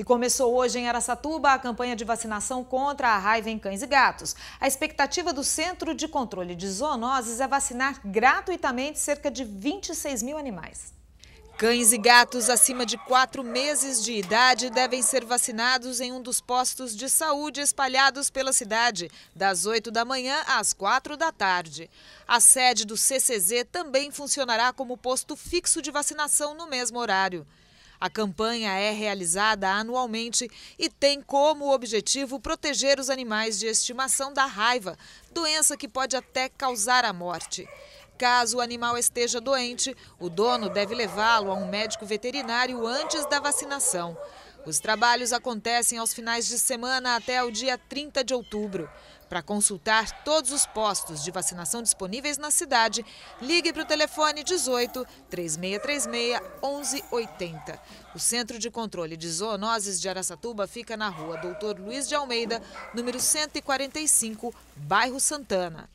E começou hoje em Aracatuba a campanha de vacinação contra a raiva em cães e gatos. A expectativa do Centro de Controle de Zoonoses é vacinar gratuitamente cerca de 26 mil animais. Cães e gatos acima de 4 meses de idade devem ser vacinados em um dos postos de saúde espalhados pela cidade, das 8 da manhã às 4 da tarde. A sede do CCZ também funcionará como posto fixo de vacinação no mesmo horário. A campanha é realizada anualmente e tem como objetivo proteger os animais de estimação da raiva, doença que pode até causar a morte. Caso o animal esteja doente, o dono deve levá-lo a um médico veterinário antes da vacinação. Os trabalhos acontecem aos finais de semana até o dia 30 de outubro. Para consultar todos os postos de vacinação disponíveis na cidade, ligue para o telefone 18 3636 1180. O Centro de Controle de Zoonoses de Araçatuba fica na rua Doutor Luiz de Almeida, número 145, bairro Santana.